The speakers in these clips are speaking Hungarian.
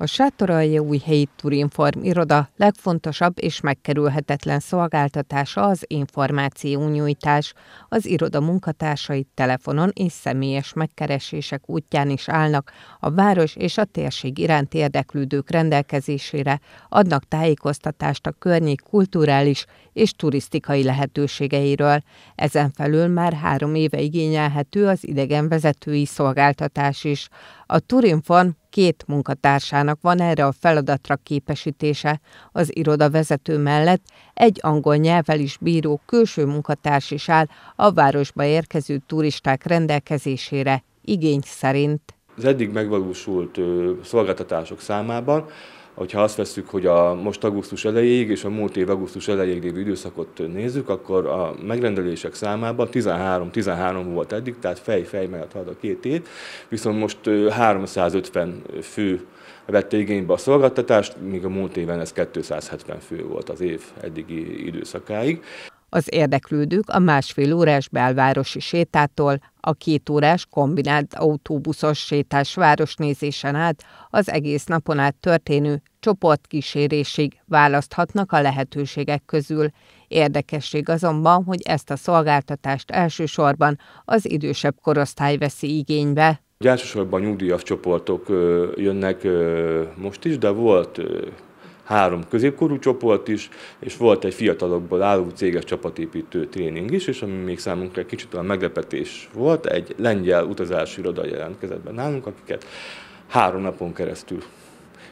A helyi Turinform iroda legfontosabb és megkerülhetetlen szolgáltatása az nyújtás. Az iroda munkatársai telefonon és személyes megkeresések útján is állnak a város és a térség iránt érdeklődők rendelkezésére, adnak tájékoztatást a környék kulturális és turisztikai lehetőségeiről. Ezen felül már három éve igényelhető az idegenvezetői szolgáltatás is. A Turinform Két munkatársának van erre a feladatra képesítése, az iroda vezető mellett egy angol nyelvvel is bíró külső munkatárs is áll a városba érkező turisták rendelkezésére, igény szerint. Az eddig megvalósult szolgáltatások számában hogyha azt veszük, hogy a most augusztus elejéig és a múlt év augusztus elejéig lévő időszakot nézzük, akkor a megrendelések számában 13-13 volt eddig, tehát fej-fej mellett halad a két év, viszont most 350 fő vette igénybe a szolgáltatást, míg a múlt éven ez 270 fő volt az év eddigi időszakáig. Az érdeklődők a másfél órás belvárosi sétától a két órás kombinált autóbuszos sétás városnézésen át az egész napon át történő csoportkísérésig választhatnak a lehetőségek közül. Érdekesség azonban, hogy ezt a szolgáltatást elsősorban az idősebb korosztály veszi igénybe. Elsősorban nyugdíjas csoportok jönnek most is, de volt három középkorú csoport is, és volt egy fiatalokból álló céges csapatépítő tréning is, és ami még számunkra egy kicsit olyan meglepetés volt, egy lengyel utazási iroda jelentkezett be nálunk, akiket három napon keresztül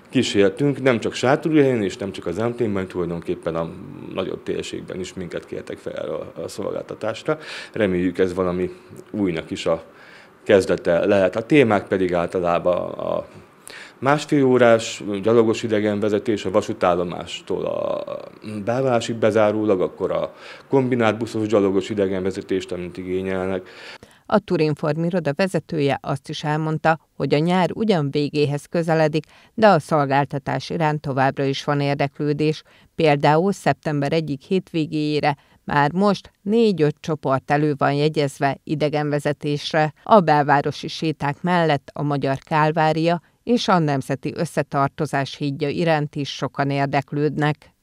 kísértünk, nem csak sátorúhelyen és nem csak az MT-ben, tulajdonképpen a nagyobb térségben is minket kértek fel a, a szolgáltatásra. Reméljük ez valami újnak is a kezdete lehet. A témák pedig általában a Másfél órás gyalogos idegenvezetés a vasútállomástól a bevásig bezárólag, akkor a kombinált buszos gyalogos idegenvezetést, amit igényelnek. A Turinform iroda vezetője azt is elmondta, hogy a nyár ugyan végéhez közeledik, de a szolgáltatás iránt továbbra is van érdeklődés. Például szeptember egyik hétvégéjére már most négy-öt csoport elő van jegyezve idegenvezetésre. A belvárosi séták mellett a Magyar Kálvária és a nemzeti összetartozás hídja iránt is sokan érdeklődnek.